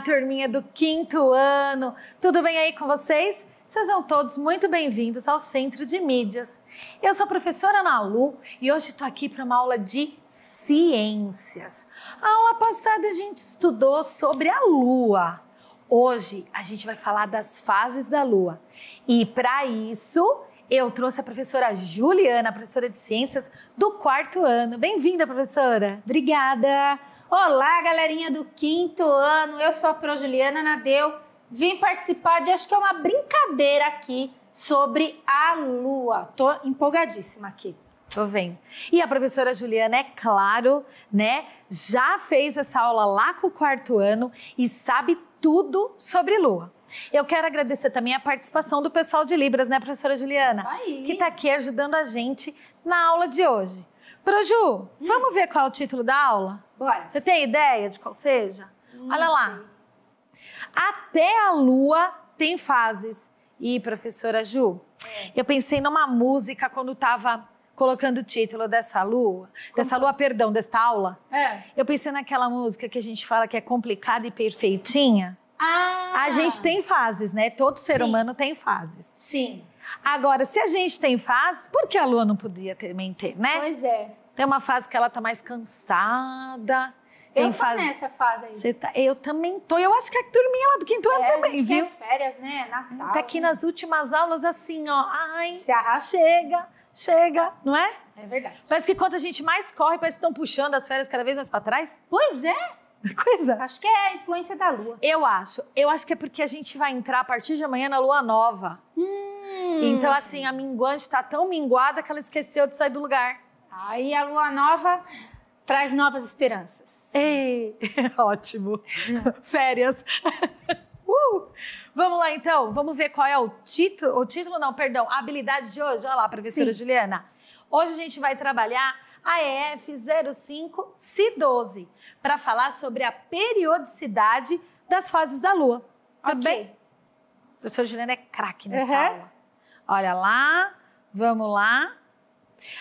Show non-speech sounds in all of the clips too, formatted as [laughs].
turminha do quinto ano! Tudo bem aí com vocês? Sejam todos muito bem-vindos ao Centro de Mídias. Eu sou a professora Ana Lu e hoje estou aqui para uma aula de ciências. A aula passada a gente estudou sobre a Lua. Hoje a gente vai falar das fases da Lua. E para isso, eu trouxe a professora Juliana, professora de ciências do quarto ano. Bem-vinda, professora! Obrigada! Olá, galerinha do quinto ano. Eu sou a Pro Juliana Nadeu. Vim participar de acho que é uma brincadeira aqui sobre a lua. Tô empolgadíssima aqui. Tô vendo. E a professora Juliana, é claro, né, já fez essa aula lá com o quarto ano e sabe tudo sobre lua. Eu quero agradecer também a participação do pessoal de Libras, né, professora Juliana? Isso aí. Que tá aqui ajudando a gente na aula de hoje. Proju, hum. vamos ver qual é o título da aula? Bora. Você tem ideia de qual seja? Hum, Olha lá. Sim. Até a lua tem fases. E professora Ju, é. eu pensei numa música quando estava colocando o título dessa lua, Como? dessa lua, perdão, desta aula. É. Eu pensei naquela música que a gente fala que é complicada e perfeitinha. Ah. A gente tem fases, né? Todo ser Sim. humano tem fases. Sim. Agora, se a gente tem fases, por que a lua não podia também ter, né? Pois é. Tem uma fase que ela tá mais cansada. eu tô fase... nessa fase aí. tá... Eu também tô. Eu acho que a turminha lá do quinto ano é, também, viu? férias, né? É, Natal. Tá aqui né? nas últimas aulas, assim, ó. Ai, Se chega, chega, não é? É verdade. Parece que quanto a gente mais corre, parece que estão puxando as férias cada vez mais pra trás. Pois é. [laughs] Coisa. Acho que é a influência da lua. Eu acho. Eu acho que é porque a gente vai entrar a partir de amanhã na lua nova. Hum. Então, assim, a minguante tá tão minguada que ela esqueceu de sair do lugar. Aí a lua nova traz novas esperanças. Ei, [laughs] ótimo. [laughs] Férias. [laughs] Uh, vamos lá então, vamos ver qual é o título, o título não, perdão, a habilidade de hoje. Olha lá, professora Sim. Juliana. Hoje a gente vai trabalhar a EF 05 C12 para falar sobre a periodicidade das fases da lua. Tá okay. bem? professora Juliana é craque nessa uhum. aula. Olha lá, vamos lá.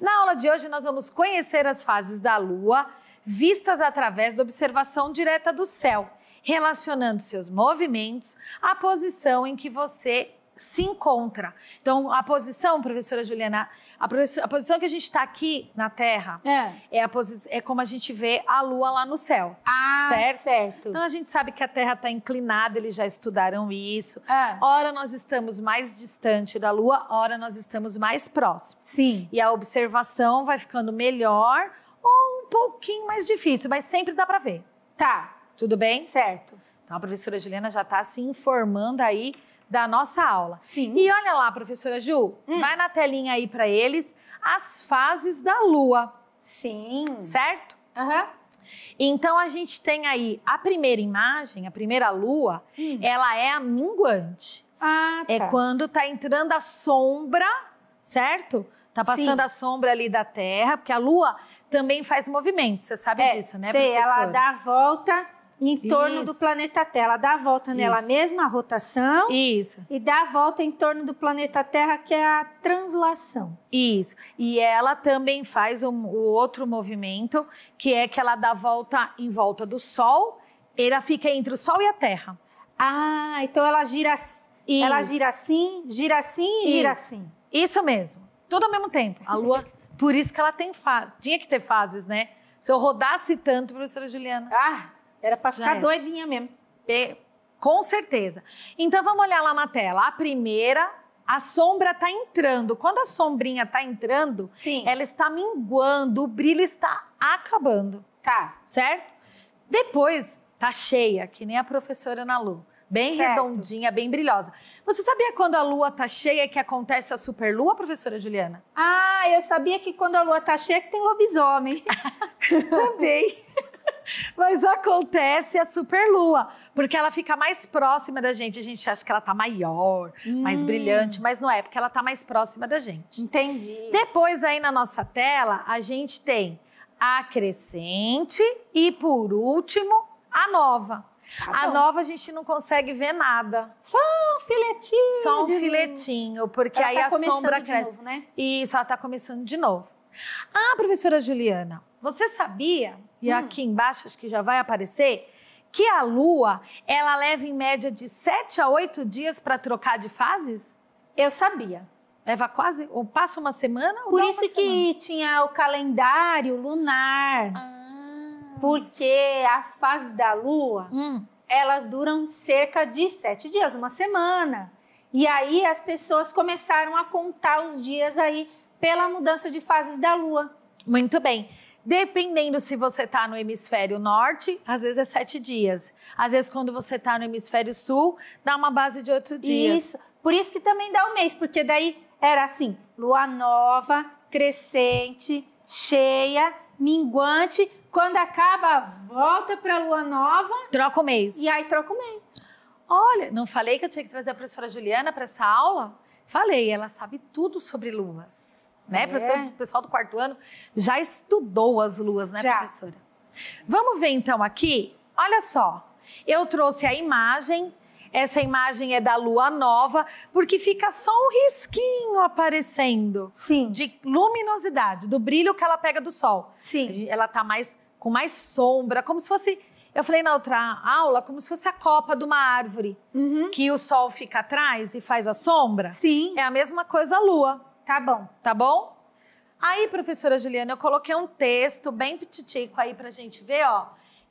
Na aula de hoje, nós vamos conhecer as fases da Lua vistas através da observação direta do céu, relacionando seus movimentos à posição em que você se encontra. Então, a posição, professora Juliana, a, a posição que a gente está aqui na Terra é. É, a é como a gente vê a Lua lá no céu. Ah, certo? certo. Então, a gente sabe que a Terra está inclinada, eles já estudaram isso. É. Ora, nós estamos mais distante da Lua, ora, nós estamos mais próximos. Sim. E a observação vai ficando melhor ou um pouquinho mais difícil, mas sempre dá para ver. Tá. Tudo bem? Certo. Então, a professora Juliana já está se informando aí da nossa aula. Sim. E olha lá, professora Ju, hum. vai na telinha aí para eles as fases da lua. Sim. Certo? Aham. Uhum. Então a gente tem aí a primeira imagem, a primeira lua, hum. ela é a minguante. Ah, é tá. É quando tá entrando a sombra, certo? Tá passando Sim. a sombra ali da Terra, porque a Lua também faz movimentos, você sabe é, disso, né, sei, professora? ela dá a volta em torno Isso. do planeta Terra. Ela dá a volta Isso. nela mesma, a rotação. Isso. E dá a volta em torno do planeta Terra, que é a translação. Isso. E ela também faz o, o outro movimento, que é que ela dá a volta em volta do Sol. Ela fica entre o Sol e a Terra. Ah, então ela gira, ela gira assim, gira assim e gira assim. Isso mesmo. Tudo ao mesmo tempo. A Lua, por isso que ela tem fa... tinha que ter fases, né? Se eu rodasse tanto, professora Juliana. Ah, era para ficar doidinha mesmo. com certeza. Então vamos olhar lá na tela. A primeira, a sombra está entrando. Quando a sombrinha está entrando, Sim. ela está minguando, o brilho está acabando. Tá. Certo? Depois tá cheia, que nem a professora Ana Lu. Bem certo. redondinha, bem brilhosa. Você sabia quando a lua tá cheia é que acontece a superlua, professora Juliana? Ah, eu sabia que quando a lua tá cheia é que tem lobisomem. [laughs] Também. [laughs] Mas acontece a superlua, porque ela fica mais próxima da gente. A gente acha que ela tá maior, hum. mais brilhante, mas não é, porque ela tá mais próxima da gente. Entendi. Depois aí na nossa tela, a gente tem a crescente e por último, a nova. Tá a nova a gente não consegue ver nada. Só um filetinho. Só um filetinho, porque ela aí tá a sombra cresce. Novo, né? Isso, ela tá começando de novo. Ah, professora Juliana, você sabia e hum. aqui embaixo acho que já vai aparecer, que a Lua, ela leva em média de 7 a 8 dias para trocar de fases? Eu sabia. Leva quase, ou passa uma semana ou Por isso que semana. tinha o calendário lunar. Ah. Porque as fases da Lua, hum. elas duram cerca de sete dias, uma semana. E aí as pessoas começaram a contar os dias aí pela mudança de fases da Lua. Muito bem. Dependendo se você está no hemisfério norte, às vezes é sete dias. Às vezes, quando você está no hemisfério sul, dá uma base de oito dias. Isso. Por isso que também dá um mês, porque daí era assim: lua nova, crescente, cheia, minguante. Quando acaba, volta para a lua nova. Troca o mês. E aí troca o mês. Olha, não falei que eu tinha que trazer a professora Juliana para essa aula? Falei, ela sabe tudo sobre luas né? É. Professor, o pessoal do quarto ano já estudou as luas, né, já. professora? Vamos ver então aqui. Olha só, eu trouxe a imagem. Essa imagem é da lua nova, porque fica só um risquinho aparecendo. Sim. De luminosidade, do brilho que ela pega do sol. Sim. Ela tá mais com mais sombra, como se fosse eu falei na outra aula como se fosse a copa de uma árvore, uhum. que o sol fica atrás e faz a sombra. Sim. É a mesma coisa a lua. Tá bom. Tá bom? Aí, professora Juliana, eu coloquei um texto bem petitico aí pra gente ver, ó,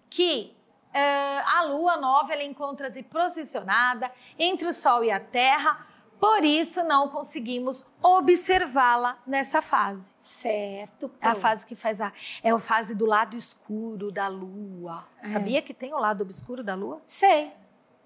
que uh, a lua nova ela encontra-se posicionada entre o sol e a terra, por isso não conseguimos observá-la nessa fase. Certo. Pô. É a fase que faz a é a fase do lado escuro da lua. É. Sabia que tem o lado obscuro da lua? Sei.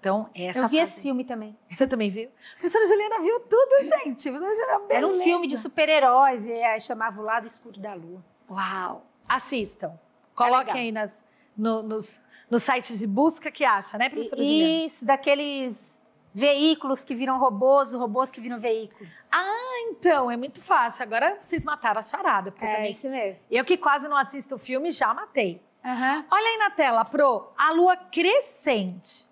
Então, essa Eu vi fase... esse filme também. Você também viu? A professora Juliana viu tudo, gente. A Juliana, Era um filme de super-heróis e chamava O Lado Escuro da Lua. Uau! Assistam. É Coloquem é aí nas, no, nos, nos sites de busca que acha, né, professora Juliana? Isso, daqueles veículos que viram robôs, robôs que viram veículos. Ah, então, é muito fácil. Agora vocês mataram a charada. Porque é também, isso mesmo. Eu que quase não assisto o filme, já matei. Uhum. Olha aí na tela, Pro, a lua crescente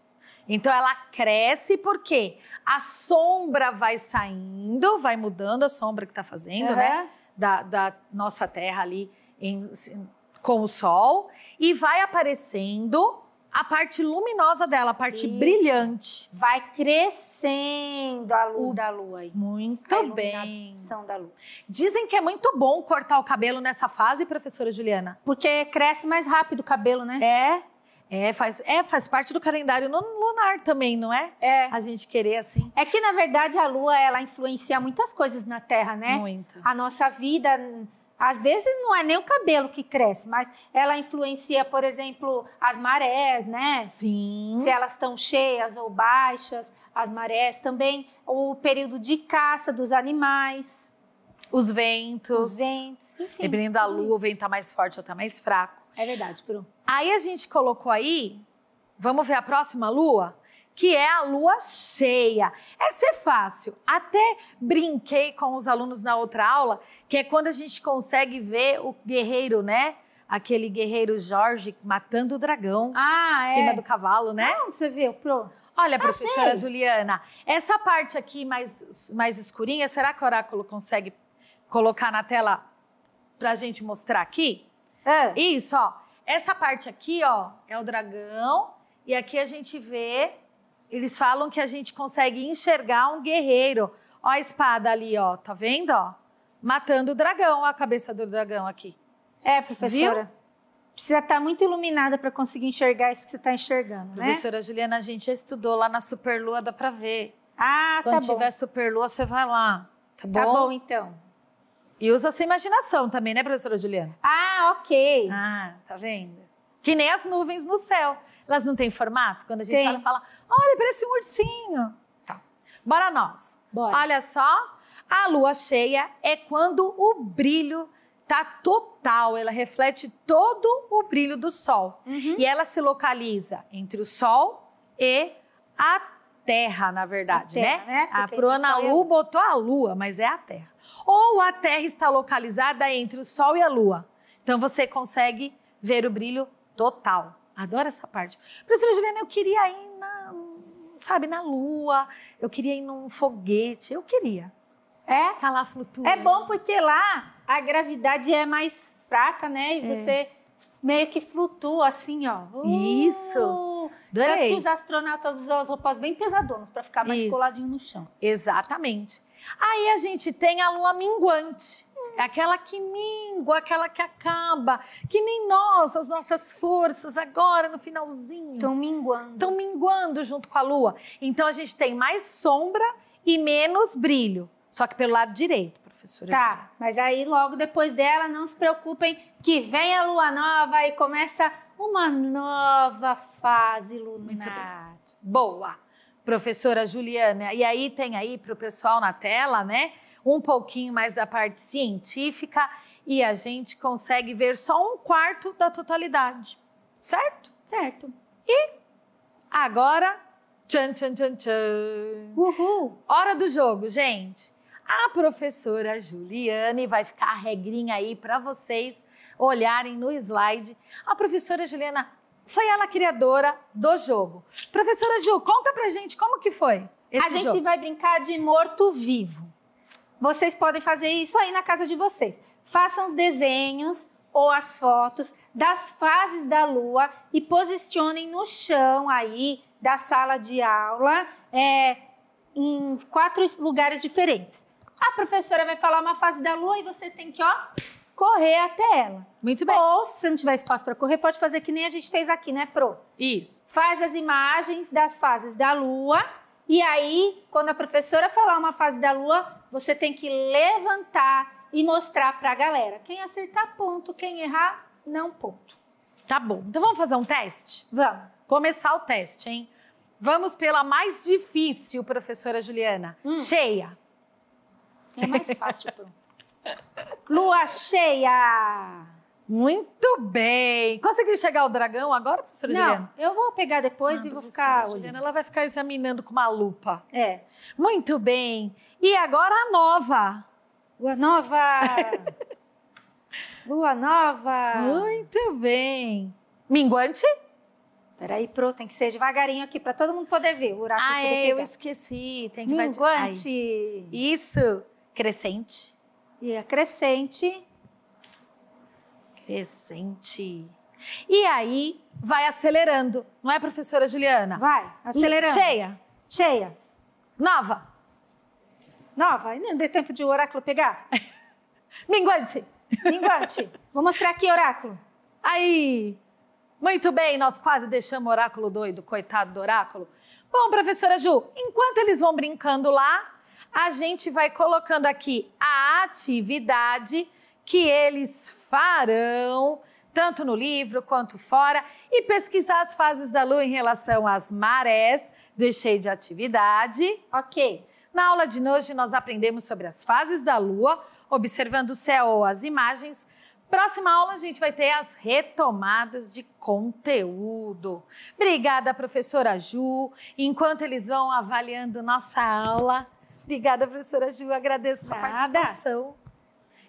então ela cresce porque a sombra vai saindo, vai mudando a sombra que está fazendo, uhum. né? Da, da, nossa terra ali em, com o sol e vai aparecendo a parte luminosa dela, a parte Isso. brilhante. Vai crescendo a luz o... da lua aí. Muito a bem. da lua. Dizem que é muito bom cortar o cabelo nessa fase, professora Juliana. Porque cresce mais rápido o cabelo, né? É. É, faz, é, faz parte do calendário também, não é? É. A gente querer assim. É que na verdade a lua ela influencia muitas coisas na Terra, né? Muito. A nossa vida, às vezes não é nem o cabelo que cresce, mas ela influencia, por exemplo, as marés, né? Sim. Se elas estão cheias ou baixas, as marés também, o período de caça dos animais. Os ventos. Os ventos, enfim. Dependendo da lua, o vento tá mais forte ou tá mais fraco. É verdade, Bruno Aí a gente colocou aí Vamos ver a próxima lua? Que é a lua cheia. Essa é fácil. Até brinquei com os alunos na outra aula, que é quando a gente consegue ver o guerreiro, né? Aquele guerreiro Jorge matando o dragão ah, em é. cima é. do cavalo, né? Não, ah, você viu, pro. Olha, ah, professora Achei. Juliana, essa parte aqui mais, mais escurinha, será que o oráculo consegue colocar na tela pra gente mostrar aqui? É. Isso, ó. Essa parte aqui, ó, é o dragão. E aqui a gente vê, eles falam que a gente consegue enxergar um guerreiro. Ó a espada ali, ó, tá vendo, ó? Matando o dragão, ó, a cabeça do dragão aqui. É, professora. Viu? Precisa estar tá muito iluminada para conseguir enxergar isso que você está enxergando, né? Professora Juliana, a gente já estudou lá na Superlua, dá para ver. Ah, tá Quando tá bom. Quando tiver Superlua, você vai lá, tá, tá bom? Tá bom, então. E usa a sua imaginação também, né, professora Juliana? Ah, ok. Ah, tá vendo? Que nem as nuvens no céu. Elas não têm formato? Quando a gente Tem. olha e fala, olha, parece um ursinho. Tá. Bora nós. Bora. Olha só. A lua cheia é quando o brilho tá total, ela reflete todo o brilho do sol. Uhum. E ela se localiza entre o sol e a terra, na verdade, a terra, né? né? Ah, a Proana Lu botou a lua, mas é a terra. Ou a terra está localizada entre o sol e a lua. Então você consegue ver o brilho Total. Adoro essa parte. Professora Juliana, eu queria ir na, sabe, na lua, eu queria ir num foguete, eu queria. É? Ficar lá flutuando. É bom porque lá a gravidade é mais fraca, né? E é. você meio que flutua assim, ó. Uh, Isso. Adorei. Tanto que os astronautas usam as roupas bem pesadonas para ficar mais Isso. coladinho no chão. Exatamente. Aí a gente tem a lua minguante é aquela que mingua, aquela que acaba, que nem nós, as nossas forças agora no finalzinho. Estão minguando. Estão minguando junto com a lua. Então a gente tem mais sombra e menos brilho. Só que pelo lado direito, professora. Tá, mas aí logo depois dela, não se preocupem que vem a lua nova e começa uma nova fase lunar. Boa. Professora Juliana, e aí tem aí para o pessoal na tela, né? um pouquinho mais da parte científica e a gente consegue ver só um quarto da totalidade, certo? Certo. E agora, tchan, tchan, tchan, tchan. Uhul! Hora do jogo, gente. A professora Juliane vai ficar a regrinha aí para vocês olharem no slide. A professora Juliana foi ela a criadora do jogo. Professora Ju, conta pra gente como que foi esse A gente jogo. vai brincar de morto-vivo. Vocês podem fazer isso aí na casa de vocês. Façam os desenhos ou as fotos das fases da lua e posicionem no chão aí da sala de aula é, em quatro lugares diferentes. A professora vai falar uma fase da lua e você tem que, ó, correr até ela. Muito bem. Ou, se você não tiver espaço para correr, pode fazer que nem a gente fez aqui, né, Pro? Isso. Faz as imagens das fases da lua e aí, quando a professora falar uma fase da lua, você tem que levantar e mostrar para a galera. Quem acertar, ponto. Quem errar, não ponto. Tá bom. Então vamos fazer um teste? Vamos. Começar o teste, hein? Vamos pela mais difícil, professora Juliana. Hum. Cheia. É mais fácil. Lua cheia! Muito bem. Conseguiu chegar ao dragão agora, professora Não, Juliana? eu vou pegar depois Não, e vou ficar Juliana, ela vai ficar examinando com uma lupa. É. Muito bem. E agora a nova. Lua nova. Lua [laughs] nova. Muito bem. Minguante? Peraí, pro, tem que ser devagarinho aqui para todo mundo poder ver o buraco. Ah, é, eu esqueci. Tem que Minguante. Vai... Isso. Crescente. E a é crescente presente. E aí vai acelerando, não é, professora Juliana? Vai, acelerando. E cheia. Cheia. Nova. Nova. Não deu tempo de o oráculo pegar. [laughs] Minguante. Minguante. Vou mostrar aqui, oráculo. Aí. Muito bem, nós quase deixamos o oráculo doido, coitado do oráculo. Bom, professora Ju, enquanto eles vão brincando lá, a gente vai colocando aqui a atividade que eles farão, tanto no livro quanto fora, e pesquisar as fases da lua em relação às marés. Deixei de atividade. Ok. Na aula de hoje, nós aprendemos sobre as fases da lua, observando o céu ou as imagens. Próxima aula, a gente vai ter as retomadas de conteúdo. Obrigada, professora Ju. Enquanto eles vão avaliando nossa aula, obrigada, professora Ju. Agradeço Nada. a participação.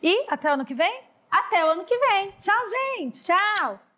E até o ano que vem? Até o ano que vem. Tchau, gente. Tchau.